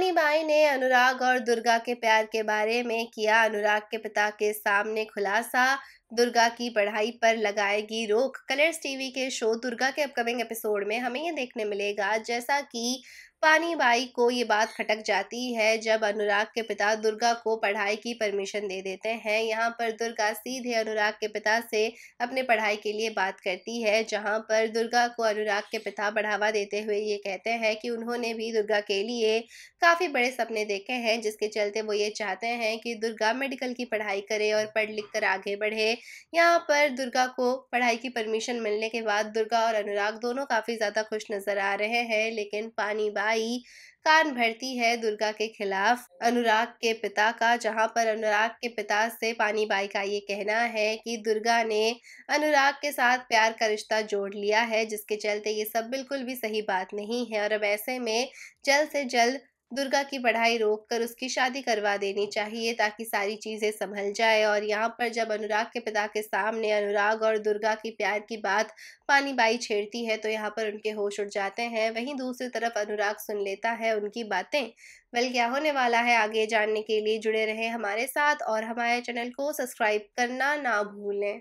रानी by ने अनुराग और दुर्गा के प्यार के बारे में किया अनुराग के पिता के सामने खुलासा दुर्गा की पढ़ाई पर लगाएगी रोक कलर्स टीवी के शो दुर्गा के अपकमिंग एपिसोड में हमें ये देखने मिलेगा जैसा कि पानी बाई को ये बात खटक जाती है जब अनुराग के पिता दुर्गा को पढ़ाई की परमिशन दे देते हैं यहाँ पर दुर्गा सीधे अनुराग के पिता से अपने पढ़ाई के लिए बात करती है जहाँ पर दुर्गा को अनुराग के पिता बढ़ावा देते हुए ये कहते हैं कि उन्होंने भी दुर्गा के लिए काफ़ी बड़े सपने देखे हैं जिसके चलते वो ये चाहते हैं कि दुर्गा मेडिकल की पढ़ाई करे और पढ़ लिख कर आगे बढ़े यहाँ पर दुर्गा को पढ़ाई की परमिशन मिलने के बाद दुर्गा और अनुराग दोनों काफ़ी ज़्यादा खुश नज़र आ रहे हैं लेकिन पानी बाई कान भरती है दुर्गा के खिलाफ अनुराग के पिता का जहां पर अनुराग के पिता से पानी बाई का ये कहना है कि दुर्गा ने अनुराग के साथ प्यार का रिश्ता जोड़ लिया है जिसके चलते ये सब बिल्कुल भी सही बात नहीं है और अब ऐसे में जल्द से जल्द दुर्गा की पढ़ाई रोककर उसकी शादी करवा देनी चाहिए ताकि सारी चीज़ें संभल जाए और यहाँ पर जब अनुराग के पिता के सामने अनुराग और दुर्गा की प्यार की बात पानी बाई छेड़ती है तो यहाँ पर उनके होश उड़ जाते हैं वहीं दूसरी तरफ अनुराग सुन लेता है उनकी बातें वेल क्या होने वाला है आगे जानने के लिए जुड़े रहें हमारे साथ और हमारे चैनल को सब्सक्राइब करना ना भूलें